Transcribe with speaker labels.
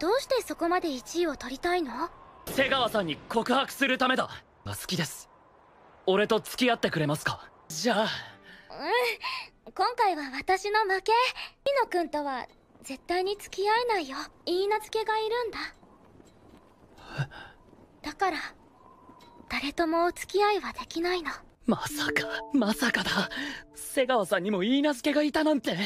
Speaker 1: どうしてそこまで1位を取りたいの
Speaker 2: 瀬川さんに告白するためだが好きです俺と付き合ってくれますか
Speaker 1: じゃあうん
Speaker 3: 今回は私の負けピノ君とは絶対に付き合えないよ言い名付けがいるんだだから誰ともお付き合いはできないの
Speaker 4: まさか
Speaker 3: まさかだ瀬川
Speaker 5: さんにも言い名付けがいたなんて